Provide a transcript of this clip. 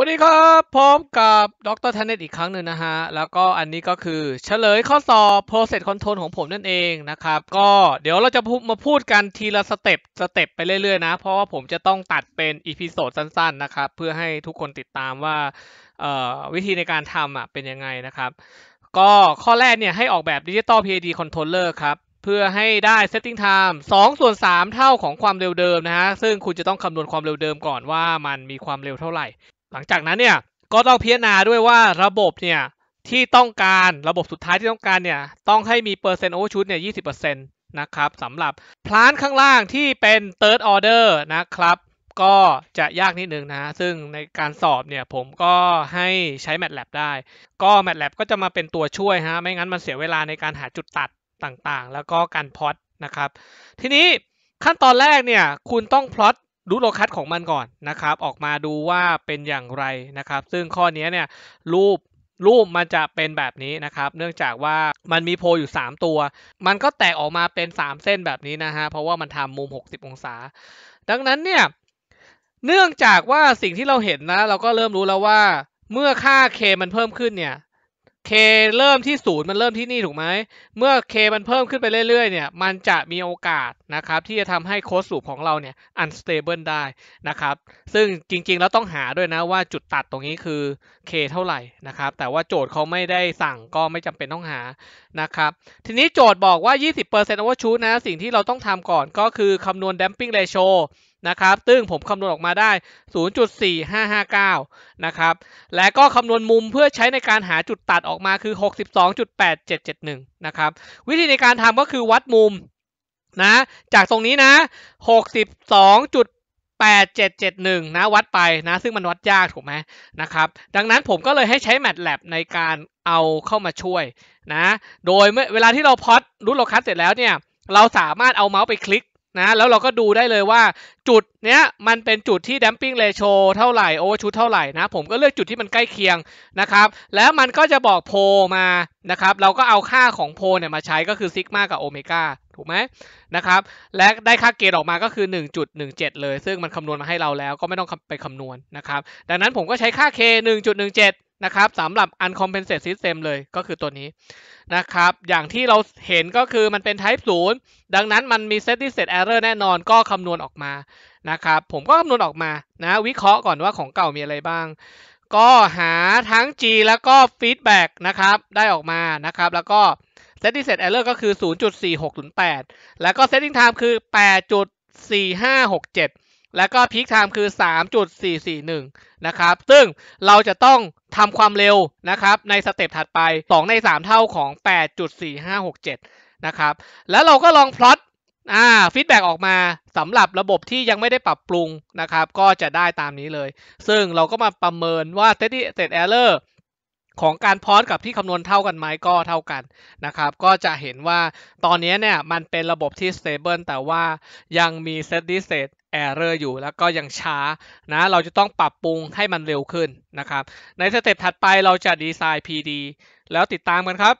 วันนี้ครับ พร้อมกับดรทนเนตอีกครั้งหนึ่งนะฮะ แล้วก็อันนี้ก็คือเฉลยข้อสอบ process control ของผมนั่นเองนะครับ ก็เดี๋ยวเราจะมาพูดกันทีละสเต็ปสเต็ปไปเรื่อยๆนะ เพราะว่าผมจะต้องตัดเป็นอีพีโซดสั้น ๆ นะครับ เพื่อให้ทุกคนติดตามว่าวิธีในการทำอ่ะเป็นยังไงนะครับ ก็ข้อแรกเนี่ยให้ออกแบบ Digital PID Controller ครับ เพื่อให้ได้ setting time 2ส่วน3เท่าของความเร็วเดิมนะฮะซึ่งคุณจะต้องคำนวณความเร็วเดิมก่อนว่ามันมีความเร็วเท่าไหร่หลังจากนั้นเนี่ยก็ต้องพิจารณาด้วยว่าระบบเนี่ยที่ต้องการระบบสุดท้ายที่ต้องการเนี่ยต้องให้มีเปอร์เซ็นต์โอเวอร์ชุดเนี่ยยีเปอร์เซ็นต์นะครับสำหรับพลานข้างล่างที่เป็น third order นะครับ ก็จะยากนิดนึงนะ ซึ่งในการสอบเนี่ยผมก็ให้ใช้ MATLAB ได้ ก็ MATLAB ก็จะมาเป็นตัวช่วยฮะไม่งั้นมันเสียเวลาในการหาจุดตัดต่างๆ แล้วก็การพลอตนะครับทีนี้ขั้นตอนแรกเนี่ยคุณต้องพลอตรูทโลคัสของมันก่อนนะครับ ออกมาดูว่าเป็นอย่างไรนะครับ ซึ่งข้อนี้เนี่ยรูปรูปมันจะเป็นแบบนี้นะครับ เนื่องจากว่ามันมีโพอยู่3ตัว มันก็แตกออกมาเป็น 3 เส้นแบบนี้นะฮะเพราะว่ามันทำมุม60องศา ดังนั้นเนี่ย เนื่องจากว่าสิ่งที่เราเห็นนะ เราก็เริ่มรู้แล้วว่าเมื่อค่า k มันเพิ่มขึ้นเนี่ย k เริ่มที่ศูนย์มันเริ่มที่นี่ถูกไหม เมื่อ k มันเพิ่มขึ้นไปเรื่อยๆเนี่ยมันจะมีโอกาสนะครับที่จะทำให้โค้ดสูบของเราเนี่ย unstable ได้นะครับซึ่งจริงๆแล้วต้องหาด้วยนะว่าจุดตัดตรงนี้คือ k เท่าไหร่นะครับแต่ว่าโจทย์เขาไม่ได้สั่งก็ไม่จำเป็นต้องหานะครับทีนี้โจทย์บอกว่า 20% overshoot นะสิ่งที่เราต้องทำก่อนก็คือคำนวณ damping ratio นะครับซึ่งผมคำนวณออกมาได้ 0.4559 นะครับ และก็คำนวณมุมเพื่อใช้ในการหาจุดตัดออกมาคือ 62.8771 นะครับ วิธีในการทำก็คือวัดมุมนะ จากตรงนี้นะ 62. 8771 นะวัดไปนะ ซึ่งมันวัดยากถูกไหมนะครับ ดังนั้นผมก็เลยให้ใช้ m a t Lab ในการเอาเข้ามาช่วยนะ โดยเวลาที่เราพอดรูทโลคัสเสร็จแล้วเนี่ย เราสามารถเอาเมาส์ไปคลิกนะแล้วเราก็ดูได้เลยว่าจุดเนี้ยมันเป็นจุดที่ดัมปิ้งเรโชเท่าไหร่โอเวอร์ชุดเท่าไหร่นะผมก็เลือกจุดที่มันใกล้เคียงนะครับแล้วมันก็จะบอกโพมานะครับเราก็เอาค่าของโพเนี่ยมาใช้ก็คือซิกมากับโอเมก้าถูกไหมนะครับและได้ค่าเกณฑ์ออกมาก็คือ 1.17 เลยซึ่งมันคำนวณมาให้เราแล้วก็ไม่ต้องไปคำนวณนะครับดังนั้นผมก็ใช้ค่า k 1.17นะครับสำหรับ uncompensated system เลยก็คือตัวนี้นะครับอย่างที่เราเห็นก็คือมันเป็น type 0 ดังนั้นมันมี set set error แน่นอนก็คำนวณออกมานะครับผมก็คำนวณออกมานะวิเคราะห์ก่อนว่าของเก่ามีอะไรบ้าง ก็หาทั้ง G แล้วก็ feedback นะครับได้ออกมานะครับ แล้วก็ set set error ก็คือ 0.4608 แล้วก็ setting time คือ 8.4567 แล้วก็ peak time คือ 3.441นะครับซึ่งเราจะต้องทำความเร็วนะครับในสเต็ปถัดไป 2 ใน 3 เท่าของ 8.4567นะครับแล้วเราก็ลองพลอตอ่าฟีดแบ็ออกมาสำหรับระบบที่ยังไม่ได้ปรับปรุงนะครับก็จะได้ตามนี้เลย ซึ่งเราก็มาประเมินว่าเ t ิเ t อล error ของการพอดกับที่คำนวณเท่ากันไหมก็เท่ากันนะครับก็จะเห็นว่าตอนนี้เนี่ยมันเป็นระบบที่ stable แต่ว่ายังมี s e ต d ิ s t a t แอรอร์อยู่แล้วก็ยังช้า นะเราจะต้องปรับปรุงให้มันเร็วขึ้นนะครับในสเต็ปถัดไปเราจะดีไซน์ PD แล้วติดตามกันครับ